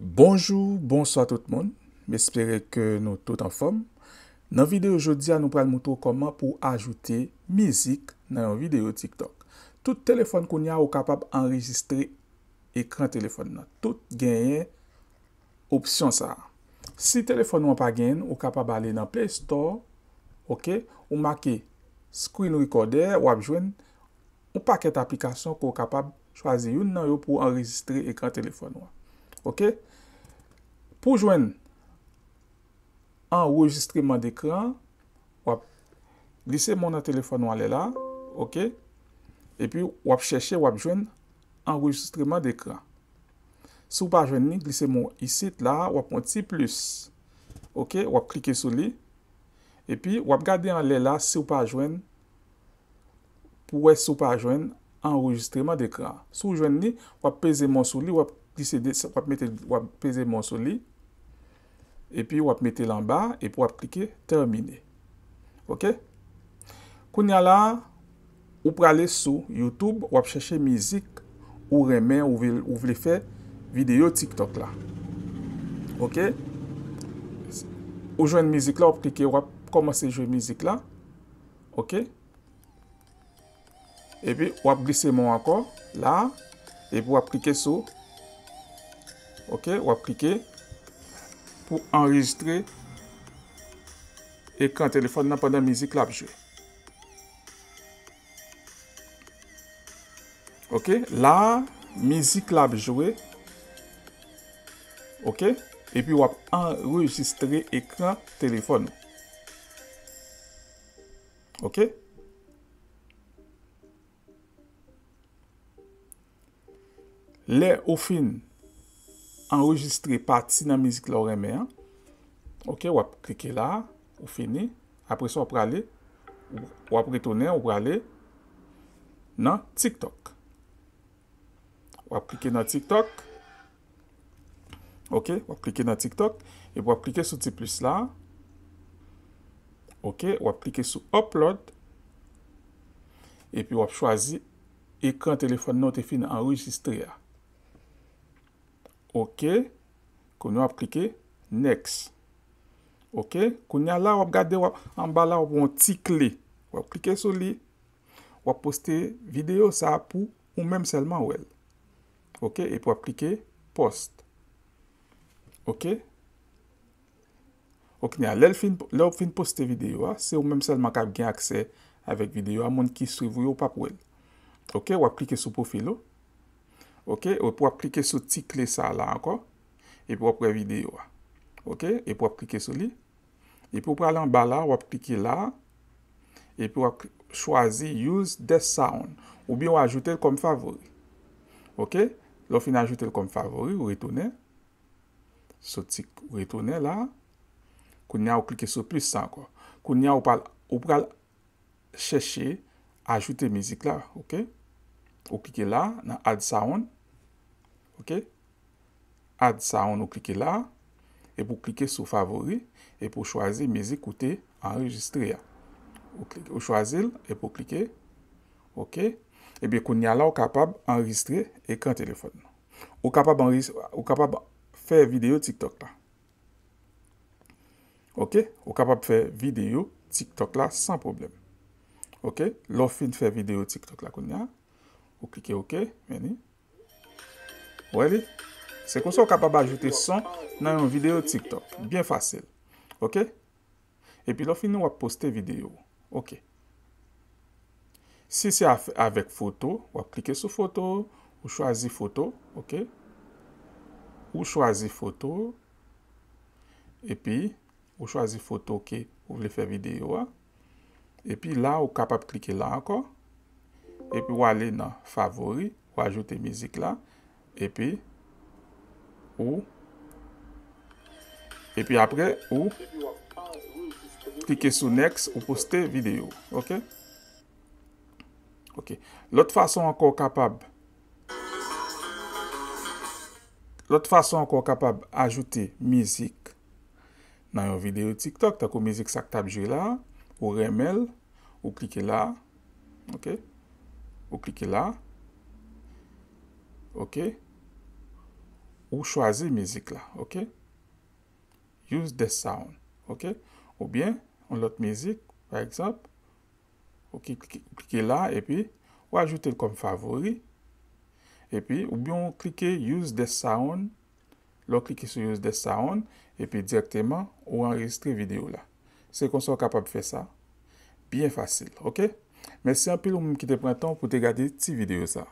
Bonjou, bonswa tout moun. Mespere ke nou tout an form. Nan videyo jodi an nou pran moutou koman pou ajoute mizik nan yon videyo TikTok. Tout telefon koun ya ou kapab enregistre ekran telefon nan. Tout genye opsyon sa. Si telefon wan pa gen ou kapab ale nan Play Store ou make screen recorder ou apjwen ou paket aplikasyon kou kapab chwazi yon nan yo pou enregistre ekran telefon wan. Ok, pou jwen enregistreman dekran, wap glise moun a telefon wale la, ok, epi wap cheshe wap jwen enregistreman dekran. Sou wap ajwen ni, glise moun isit la, wap moti plus, ok, wap klike sou li, epi wap gade anle la sou wap ajwen pou wè sou wap ajwen enregistreman dekran. Sou wap jwen ni, wap pese moun sou li, wap. wap pese moun sou li epi wap mette lan ba epi wap pike termine ok koun ya la ou prale sou youtube wap cheshe mizik ou remen ou vle fè video tiktok la ok ou jwen mizik la wap pike wap komanse jwen mizik la ok epi wap pise moun akor la epi wap pike sou Ok, wap pike pou enregistre ekran telefon nan pandan mizi klap jwe. Ok, la mizi klap jwe. Ok, epi wap enregistre ekran telefon. Ok. Le ou fin. Enregistre pati nan mizik la ou reme an. Ok, wap klike la. Ou fini. Apre so wap prale. Wap retonen wap prale nan Tik Tok. Wap klike nan Tik Tok. Ok, wap klike nan Tik Tok. E wap klike sou T plus la. Ok, wap klike sou Upload. E pi wap chwazi ekran telefon nou te fin enregistre ya. Ok, kou nou ap kike next. Ok, kou nou a la wap gade wap, an ba la wap wap wap tik li. Wap kike sou li. Wap poste video sa pou ou menm selman wèl. Ok, e pou wap kike post. Ok. Ok, nou a la wap fin poste video a, se ou menm selman kap gen akse avèk video a moun ki sou yon pap wèl. Ok, wap kike sou pofilo. Ok, ou pou ap klike sou tik le sa la anko. E pou ap pre video a. Ok, e pou ap klike sou li. E pou ap pre lan ba la, ou ap klike la. E pou ap chwazi use the sound. Ou bi ou ajoute l kom favori. Ok, lò fin ajoute l kom favori, ou retonen. Sou tik, ou retonen la. Kounen a ou klike sou plus sa anko. Kounen a ou pal, ou pral chèche ajoute mizik la. Ok. Ou klike la nan Add Sound. Ok. Add Sound ou klike la. E pou klike sou favori. E pou chwazi mezi koute enregistre ya. Ou chwazi l. E pou klike. Ok. Ebe konya la ou kapab enregistre ekran telefon nou. Ou kapab enregistre. Ou kapab fè video TikTok la. Ok. Ou kapab fè video TikTok la san probleme. Ok. Lo fin fè video TikTok la konya. Ou klike ouke, meni. Ou e li. Se kon se ou kapab ajoute son nan yon video TikTok. Bien fasil. Ok. E pi lo fin nou wap poste video. Ok. Si se avek foto, wap klike sou foto. Ou chwazi foto. Ok. Ou chwazi foto. E pi, ou chwazi foto ki ou vle fè video. E pi la ou kapab klike la anko. epi wale nan favori, wajoute mizik la, epi, ou, epi apre, ou, klike sou next, ou poste video, ok, ok, lot fason akon kapab, lot fason akon kapab ajoute mizik nan yon video tiktok, tako mizik sak tab jwe la, ou remel, ou klike la, ok, Ou klike la, ok, ou chwazi mizik la, ok, use the sound, ok, ou bien, on lot mizik, par exemple, ou klike la, e pi, ou ajoute l kom favori, e pi, ou bien, ou klike use the sound, l ou klike use the sound, e pi, direkteman, ou enregistre video la. Se kon so kapab fe sa, bien fasil, ok. Mersi apil ou mkite printan pou te gade ti video sa.